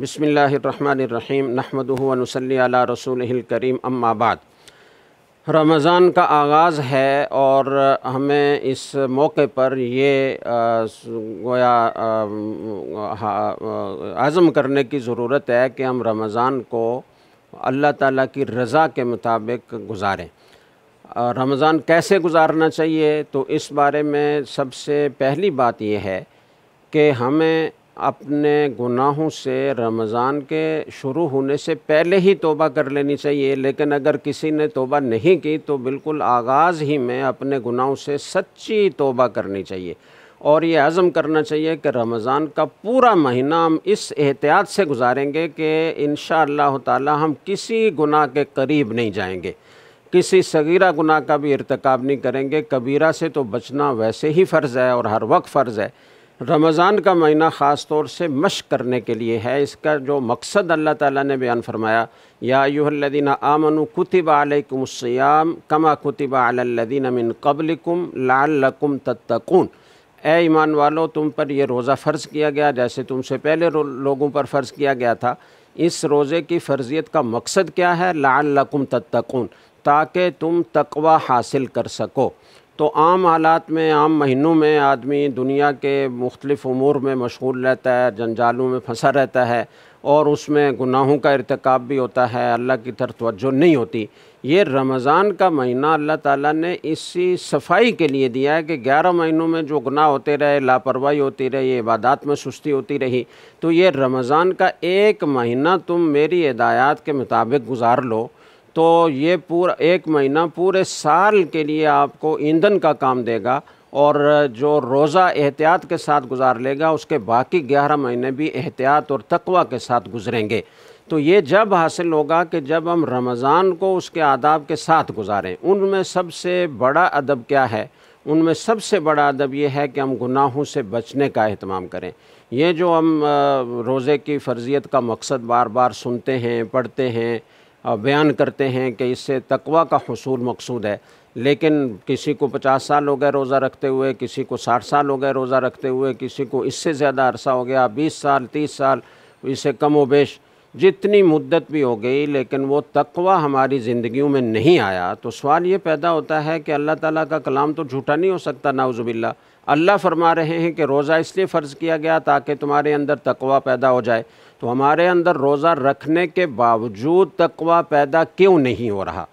بسم اللہ الرحمن الرحیم نحمد النسلی علی رسول الکریم اما بعد رمضان کا آغاز ہے اور ہمیں اس موقع پر یہ گویا عزم کرنے کی ضرورت ہے کہ ہم رمضان کو اللہ تعالیٰ کی رضا کے مطابق گزاریں رمضان کیسے گزارنا چاہیے تو اس بارے میں سب سے پہلی بات یہ ہے کہ ہمیں اپنے گناہوں سے رمضان کے شروع ہونے سے پہلے ہی توبہ کر لینی چاہیے لیکن اگر کسی نے توبہ نہیں کی تو بالکل آغاز ہی میں اپنے گناہوں سے سچی توبہ کرنی چاہیے اور یہ عزم کرنا چاہیے کہ رمضان کا پورا مہینہ ہم اس احتیاط سے گزاریں گے کہ انشاءاللہ تعالی اللہ ہم کسی گناہ کے قریب نہیں جائیں گے کسی صغیرہ گناہ کا بھی ارتکاب نہیں کریں گے کبیرہ سے تو بچنا ویسے ہی فرض ہے اور ہر وقت فرض ہے رمضان کا مہینہ خاص طور سے مشق کرنے کے لیے ہے اس کا جو مقصد اللہ تعالیٰ نے بیان فرمایا یا یو الدین آمن کتب علیکم السیام کما علی الدین من قبل کم لال لقم تتقون اے ایمان والو تم پر یہ روزہ فرض کیا گیا جیسے تم سے پہلے لوگوں پر فرض کیا گیا تھا اس روزے کی فرضیت کا مقصد کیا ہے لال لقم تتکون تاکہ تم تقوا حاصل کر سکو تو عام حالات میں عام مہینوں میں آدمی دنیا کے مختلف امور میں مشغول رہتا ہے جنجالوں میں پھنسا رہتا ہے اور اس میں گناہوں کا ارتکاب بھی ہوتا ہے اللہ کی طرف توجہ نہیں ہوتی یہ رمضان کا مہینہ اللہ تعالیٰ نے اسی صفائی کے لیے دیا ہے کہ گیارہ مہینوں میں جو گناہ ہوتے رہے لاپرواہی ہوتی رہی عبادات میں سستی ہوتی رہی تو یہ رمضان کا ایک مہینہ تم میری ہدایات کے مطابق گزار لو تو یہ پورا ایک مہینہ پورے سال کے لیے آپ کو ایندھن کا کام دے گا اور جو روزہ احتیاط کے ساتھ گزار لے گا اس کے باقی گیارہ مہینے بھی احتیاط اور تقوی کے ساتھ گزریں گے تو یہ جب حاصل ہوگا کہ جب ہم رمضان کو اس کے آداب کے ساتھ گزاریں ان میں سب سے بڑا ادب کیا ہے ان میں سب سے بڑا ادب یہ ہے کہ ہم گناہوں سے بچنے کا اہتمام کریں یہ جو ہم روزے کی فرضیت کا مقصد بار بار سنتے ہیں پڑھتے ہیں بیان کرتے ہیں کہ اس سے تقوا کا حصول مقصود ہے لیکن کسی کو پچاس سال ہو گئے روزہ رکھتے ہوئے کسی کو ساٹھ سال ہو گئے روزہ رکھتے ہوئے کسی کو اس سے زیادہ عرصہ ہو گیا بیس سال تیس سال اس سے کم و بیش جتنی مدت بھی ہو گئی لیکن وہ تقوی ہماری زندگیوں میں نہیں آیا تو سوال یہ پیدا ہوتا ہے کہ اللہ تعالیٰ کا کلام تو جھوٹا نہیں ہو سکتا نعوذ باللہ اللہ فرما رہے ہیں کہ روزہ اس لیے فرض کیا گیا تاکہ تمہارے اندر تقوی پیدا ہو جائے تو ہمارے اندر روزہ رکھنے کے باوجود تقوی پیدا کیوں نہیں ہو رہا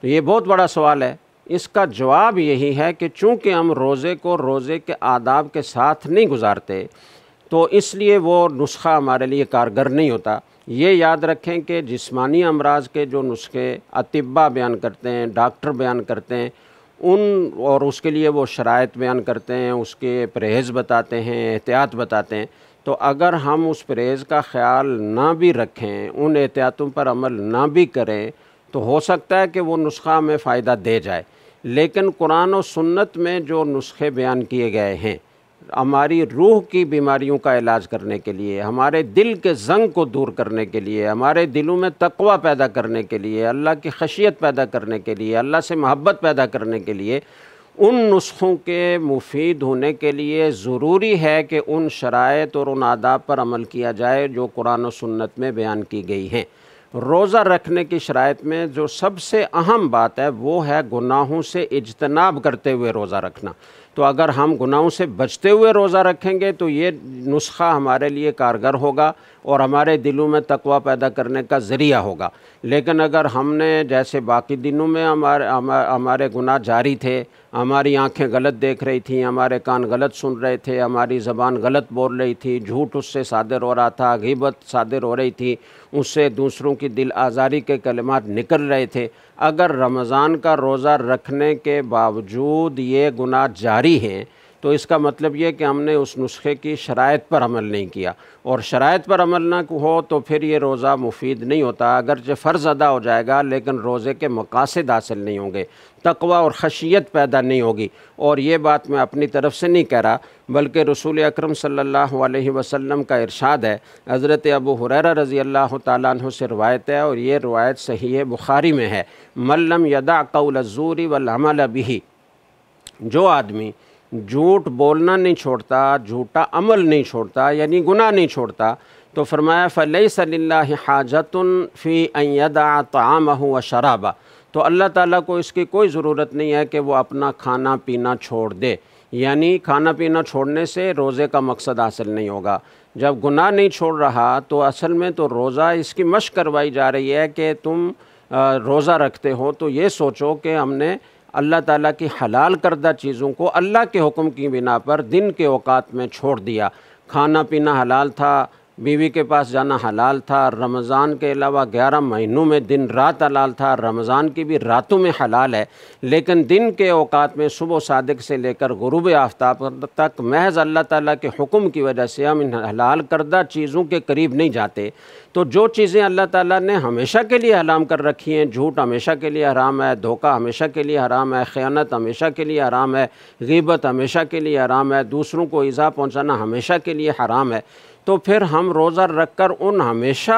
تو یہ بہت بڑا سوال ہے اس کا جواب یہی ہے کہ چونکہ ہم روزے کو روزے کے آداب کے ساتھ نہیں گزارتے تو اس لیے وہ نسخہ ہمارے لیے کارگر نہیں ہوتا یہ یاد رکھیں کہ جسمانی امراض کے جو نسخے اطبا بیان کرتے ہیں ڈاکٹر بیان کرتے ہیں ان اور اس کے لیے وہ شرائط بیان کرتے ہیں اس کے پرہیز بتاتے ہیں احتیاط بتاتے ہیں تو اگر ہم اس پرہیز کا خیال نہ بھی رکھیں ان احتیاطوں پر عمل نہ بھی کریں تو ہو سکتا ہے کہ وہ نسخہ ہمیں فائدہ دے جائے لیکن قرآن و سنت میں جو نسخے بیان کیے گئے ہیں ہماری روح کی بیماریوں کا علاج کرنے کے لیے ہمارے دل کے زنگ کو دور کرنے کے لیے ہمارے دلوں میں تقوی پیدا کرنے کے لیے اللہ کی خشیت پیدا کرنے کے لیے اللہ سے محبت پیدا کرنے کے لیے ان نسخوں کے مفید ہونے کے لیے ضروری ہے کہ ان شرائط اور ان آداب پر عمل کیا جائے جو قرآن و سنت میں بیان کی گئی ہیں روزہ رکھنے کی شرائط میں جو سب سے اہم بات ہے وہ ہے گناہوں سے اجتناب کرتے ہوئے روزہ رکھنا تو اگر ہم گناہوں سے بچتے ہوئے روزہ رکھیں گے تو یہ نسخہ ہمارے لیے کارگر ہوگا اور ہمارے دلوں میں تقوا پیدا کرنے کا ذریعہ ہوگا لیکن اگر ہم نے جیسے باقی دنوں میں ہمارے گناہ جاری تھے ہماری آنکھیں غلط دیکھ رہی تھیں ہمارے کان غلط سن رہے تھے ہماری زبان غلط بول رہی تھی جھوٹ اس سے صادر ہو رہا تھا غیبت صادر ہو رہی تھی اس سے دوسروں کی دل آزاری کے کلمات نکل رہے تھے اگر رمضان کا روزہ رکھنے کے باوجود یہ گناہ جاری جاری ہیں تو اس کا مطلب یہ کہ ہم نے اس نسخے کی شرائط پر عمل نہیں کیا اور شرائط پر عمل نہ ہو تو پھر یہ روزہ مفید نہیں ہوتا اگرچہ فرض ادا ہو جائے گا لیکن روزے کے مقاصد حاصل نہیں ہوں گے تقوی اور خشیت پیدا نہیں ہوگی اور یہ بات میں اپنی طرف سے نہیں کہہ رہا بلکہ رسول اکرم صلی اللہ علیہ وسلم کا ارشاد ہے حضرت ابو حریرہ رضی اللہ تعالیٰ عنہ سے روایت ہے اور یہ روایت صحیح بخاری میں ہے ملم الزوری والعمل والی جو آدمی جھوٹ بولنا نہیں چھوڑتا جھوٹا عمل نہیں چھوڑتا یعنی گناہ نہیں چھوڑتا تو فرمایا فلئی صلی اللہ حاجت فی ایدا عام و شرابہ تو اللہ تعالیٰ کو اس کی کوئی ضرورت نہیں ہے کہ وہ اپنا کھانا پینا چھوڑ دے یعنی کھانا پینا چھوڑنے سے روزے کا مقصد حاصل نہیں ہوگا جب گناہ نہیں چھوڑ رہا تو اصل میں تو روزہ اس کی مشق کروائی جا رہی ہے کہ تم روزہ رکھتے ہو تو یہ سوچو کہ ہم نے اللہ تعالیٰ کی حلال کردہ چیزوں کو اللہ کے حکم کی بنا پر دن کے اوقات میں چھوڑ دیا کھانا پینا حلال تھا بیوی کے پاس جانا حلال تھا رمضان کے علاوہ گیارہ مہینوں میں دن رات حلال تھا رمضان کی بھی راتوں میں حلال ہے لیکن دن کے اوقات میں صبح و صادق سے لے کر غروب آفتاب تک محض اللہ تعالیٰ کے حکم کی وجہ سے ہم ان حلال کردہ چیزوں کے قریب نہیں جاتے تو جو چیزیں اللہ تعالیٰ نے ہمیشہ کے لیے حرام کر رکھی ہیں جھوٹ ہمیشہ کے لیے حرام ہے دھوکہ ہمیشہ کے لیے حرام ہے خیانت ہمیشہ کے لیے حرام ہے غیبت ہمیشہ کے لیے حرام ہے دوسروں کو ایزا پہنچانا ہمیشہ کے لیے حرام ہے تو پھر ہم روزہ رکھ کر ان ہمیشہ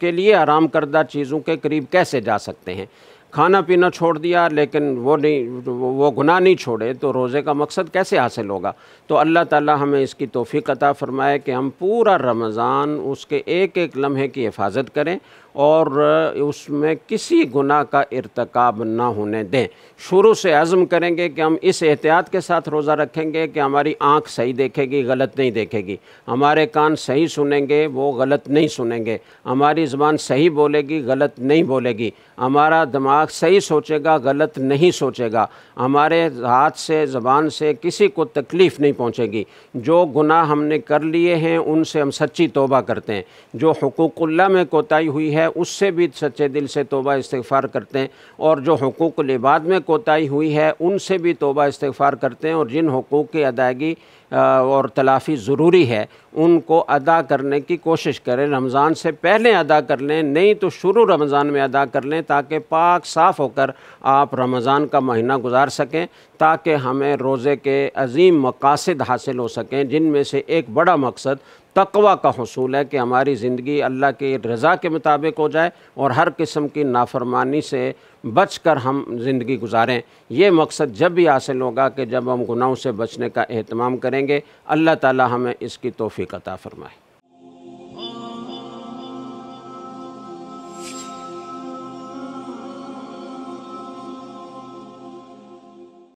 کے لیے آرام کردہ چیزوں کے قریب کیسے جا سکتے ہیں کھانا پینا چھوڑ دیا لیکن وہ نہیں وہ گناہ نہیں چھوڑے تو روزے کا مقصد کیسے حاصل ہوگا تو اللہ تعالیٰ ہمیں اس کی توفیق عطا فرمائے کہ ہم پورا رمضان اس کے ایک ایک لمحے کی حفاظت کریں اور اس میں کسی گناہ کا ارتکاب نہ ہونے دیں شروع سے عزم کریں گے کہ ہم اس احتیاط کے ساتھ روزہ رکھیں گے کہ ہماری آنکھ صحیح دیکھے گی غلط نہیں دیکھے گی ہمارے کان صحیح سنیں گے وہ غلط نہیں سنیں گے ہماری زبان صحیح بولے گی غلط نہیں بولے گی ہمارا دماغ صحیح سوچے گا غلط نہیں سوچے گا ہمارے ہاتھ سے زبان سے کسی کو تکلیف نہیں پہنچے گی جو گناہ ہم نے کر لیے ہیں ان سے ہم سچی توبہ کرتے ہیں جو حقوق اللہ میں کوتاہی ہوئی ہے ہے اس سے بھی سچے دل سے توبہ استغفار کرتے ہیں اور جو حقوق العباد لباد میں کوتاہی ہوئی ہے ان سے بھی توبہ استغفار کرتے ہیں اور جن حقوق کی ادائیگی اور تلافی ضروری ہے ان کو ادا کرنے کی کوشش کریں رمضان سے پہلے ادا کر لیں نہیں تو شروع رمضان میں ادا کر لیں تاکہ پاک صاف ہو کر آپ رمضان کا مہینہ گزار سکیں تاکہ ہمیں روزے کے عظیم مقاصد حاصل ہو سکیں جن میں سے ایک بڑا مقصد تقوا کا حصول ہے کہ ہماری زندگی اللہ کے رضا کے مطابق ہو جائے اور ہر قسم کی نافرمانی سے بچ کر ہم زندگی گزاریں یہ مقصد جب بھی حاصل ہوگا کہ جب ہم گناہوں سے بچنے کا اہتمام کریں گے اللہ تعالی ہمیں اس کی توفیق عطا فرمائے